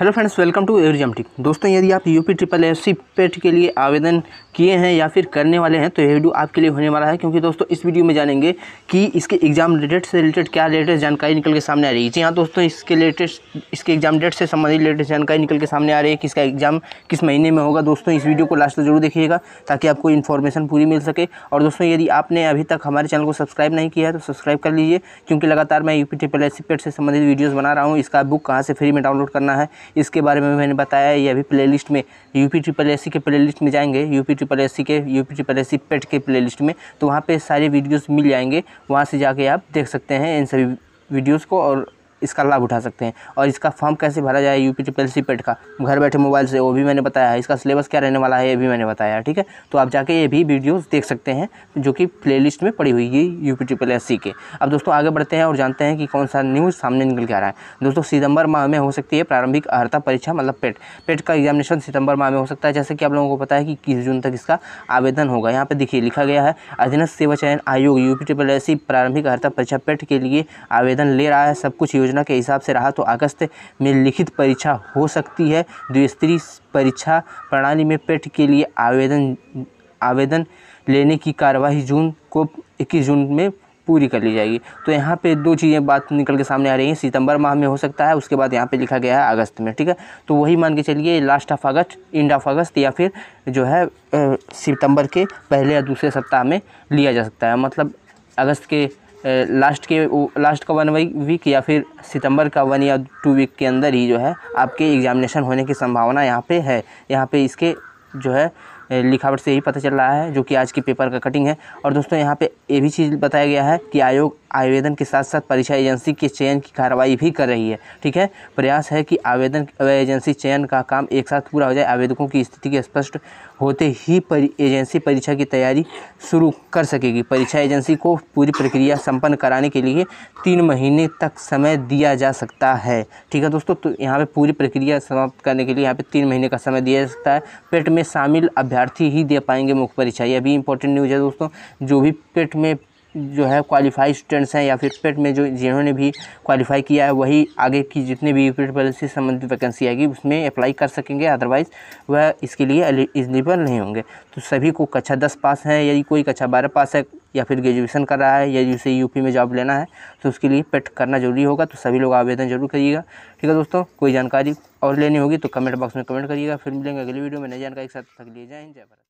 hello friends welcome to exam tick दोस्तों यदि आप UP triple F C PET के लिए आवेदन किए हैं या फिर करने वाले हैं तो यह वीडियो आपके लिए होने वाला है क्योंकि दोस्तों इस वीडियो में जानेंगे कि इसके एग्जाम डेट से रिलेटेड क्या लेटेस्ट जानकारी निकल के सामने आ रही है जी हाँ दोस्तों इसके लेटेस्ट इसके एग्जाम डेट से संबंधित लेटेस्ट जानकारी निकल के सामने आ रही है कि इसका एग्जाम किस महीने में होगा दोस्तों इस वीडियो को लास्ट तक जरूर देखिएगा ताकि आपको इन्फॉर्मेशन पूरी मिल सके और दोस्तों यदि आपने अभी तक हमारे चैनल को सब्सक्राइब नहीं किया है तो सब्सक्राइब कर लीजिए क्योंकि लगातार मैं P triple S C PET से संबंधित वीडियोज़ बना रहा हूँ इसका बुक कहाँ से फ्री में डाउनलोड करना है इसके बारे में मैंने बताया यह भी लिस्ट में यू पी ट्रिपल एस के लिस्ट में जाएंगे यू पी ट्रिपल एस के U P triple S PET के लिस्ट में तो वहाँ पर सारे वीडियोज़ मिल जाएंगे वहाँ से जाके आप देख सकते हैं इन सभी वीडियोज़ को और इसका लाभ उठा सकते हैं और इसका फॉर्म कैसे भरा जाए यू पी पेट का घर बैठे मोबाइल से वो भी मैंने बताया है इसका सिलेबस क्या रहने वाला है ये भी मैंने बताया ठीक है तो आप जाके ये भी वीडियो देख सकते हैं जो कि प्ले लिस्ट में पड़ी हुई है यू पी के अब दोस्तों आगे बढ़ते हैं और जानते हैं कि कौन सा न्यूज़ सामने निकल के आ रहा है दोस्तों सितंबर माह में हो सकती है प्रारंभिक अर्ता परीक्षा मतलब पेट पेट का एग्जामिनेशन सितंबर माह में हो सकता है जैसे कि आप लोगों को पता है कि इक्कीस जून तक इसका आवेदन होगा यहाँ पर देखिए लिखा गया है अधीनस्थ सेवा चयन आयोग यू पी एस प्रारंभिक अर्ता परीक्षा पेट के लिए आवेदन ले रहा है सब कुछ योजना योजना के हिसाब से रहा तो अगस्त में लिखित परीक्षा हो सकती है द्विस्तरीय परीक्षा प्रणाली में पेट के लिए आवेदन आवेदन लेने की कार्यवाही जून को इक्कीस जून में पूरी कर ली जाएगी तो यहाँ पे दो चीज़ें बात निकल के सामने आ रही हैं सितंबर माह में हो सकता है उसके बाद यहाँ पे लिखा गया है अगस्त में ठीक है तो वही मान के चलिए last of August end of August या फिर जो है सितंबर के पहले या दूसरे सप्ताह में लिया जा सकता है मतलब अगस्त के लास्ट के लास्ट का वन वीक या फिर सितंबर का वन या टू वीक के अंदर ही जो है आपके एग्ज़ामिनेशन होने की संभावना यहाँ पे है यहाँ पे इसके जो है लिखावट से ही पता चल रहा है जो कि आज के पेपर का कटिंग है और दोस्तों यहाँ पे ये भी चीज़ बताया गया है कि आयोग आवेदन के साथ साथ परीक्षा एजेंसी के चयन की कार्रवाई भी कर रही है ठीक है प्रयास है कि आवेदन एजेंसी चयन का काम एक साथ पूरा हो जाए आवेदकों की स्थिति के स्पष्ट होते ही परि, एजेंसी परीक्षा की तैयारी शुरू कर सकेगी परीक्षा एजेंसी को पूरी प्रक्रिया संपन्न कराने के लिए तीन महीने तक समय दिया जा सकता है ठीक है दोस्तों तो यहाँ पर पूरी प्रक्रिया समाप्त करने के लिए यहाँ पर तीन महीने का समय दिया जा सकता है पेट में शामिल अभ्यर्थी ही दे पाएंगे मुख्य परीक्षा यह भी इंपॉर्टेंट न्यूज़ है दोस्तों जो भी पेट में जो है क्वालिफाई स्टूडेंट्स हैं या फिर पेट में जो जिन्होंने भी क्वालिफाई किया है वही आगे की जितने भी पेट पॉलिसी से संबंधित वैकेंसी आएगी उसमें अप्लाई कर सकेंगे अदरवाइज़ वह इसके लिए एलिजिबल नहीं होंगे तो सभी को कक्षा दस पास हैं यदि कोई कक्षा बारह पास है या फिर ग्रेजुएशन कर रहा है या जिसे यूपी में जॉब लेना है तो उसके लिए पेट करना जरूरी होगा तो सभी लोग आवेदन जरूर करिएगा ठीक है दोस्तों कोई जानकारी और लेनी होगी तो कमेंट बॉक्स में कमेंट करिएगा फिर मिलेंगे अगली वीडियो में नई जानकारी के साथ तक लिए जाए जय भारत